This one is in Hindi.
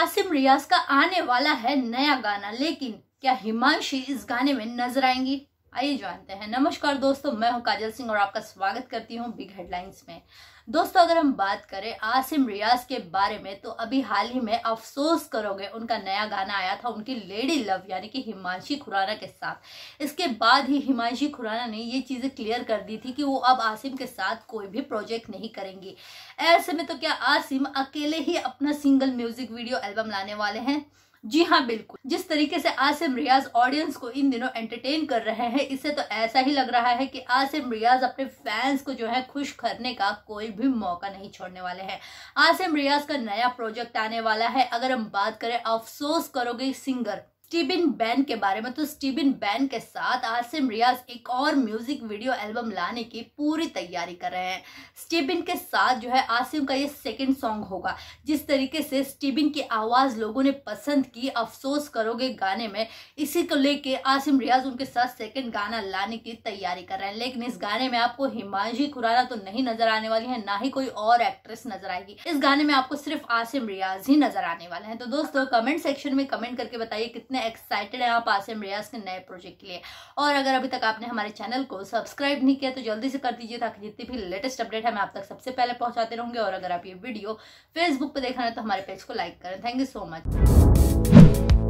आसिम रियाज का आने वाला है नया गाना लेकिन क्या हिमांशी इस गाने में नजर आएंगी आइए जानते हैं नमस्कार दोस्तों मैं हूं काजल सिंह और आपका स्वागत करती हूं बिग हेडलाइंस में दोस्तों अगर हम बात करें आसिम रियाज के बारे में तो अभी हाल ही में अफसोस करोगे उनका नया गाना आया था उनकी लेडी लव यानी कि हिमांशी खुराना के साथ इसके बाद ही हिमांशी खुराना ने ये चीज़ें क्लियर कर दी थी कि वो अब आसिम के साथ कोई भी प्रोजेक्ट नहीं करेंगी ऐसे में तो क्या आसिम अकेले ही अपना सिंगल म्यूजिक वीडियो एल्बम लाने वाले हैं जी हाँ बिल्कुल जिस तरीके से आसिम रियाज ऑडियंस को इन दिनों एंटरटेन कर रहे हैं इससे तो ऐसा ही लग रहा है कि आसिम रियाज अपने फैंस को जो है खुश करने का कोई भी मौका नहीं छोड़ने वाले हैं आसिम रियाज का नया प्रोजेक्ट आने वाला है अगर हम बात करें अफसोस करोगे सिंगर स्टीबिन बैन के बारे में तो स्टीबिन बैन के साथ आसिम रियाज एक और म्यूजिक वीडियो एल्बम लाने की पूरी तैयारी कर रहे हैं स्टीबिन के साथ जो है आसिम का ये सेकंड सॉन्ग होगा जिस तरीके से स्टीबिन की आवाज़ लोगों ने पसंद की अफसोस करोगे गाने में इसी को लेके आसिम रियाज उनके साथ सेकेंड गाना लाने की तैयारी कर रहे हैं लेकिन इस गाने में आपको हिमांशी खुराना तो नहीं नजर आने वाली है ना ही कोई और एक्ट्रेस नजर आएगी इस गाने में आपको सिर्फ आसिम रियाज ही नजर आने वाले हैं तो दोस्तों कमेंट सेक्शन में कमेंट करके बताइए कितने हैं एक्साइटेड हैं आप आसिम रियाज के नए प्रोजेक्ट के लिए और अगर अभी तक आपने हमारे चैनल को सब्सक्राइब नहीं किया तो जल्दी से कर दीजिए ताकि जितनी भी लेटेस्ट अपडेट है मैं आप तक सबसे पहले पहुँचाते रहूँगी और अगर आप ये वीडियो फेसबुक पर देख रहे हैं तो हमारे पेज को लाइक करें थैंक यू सो मच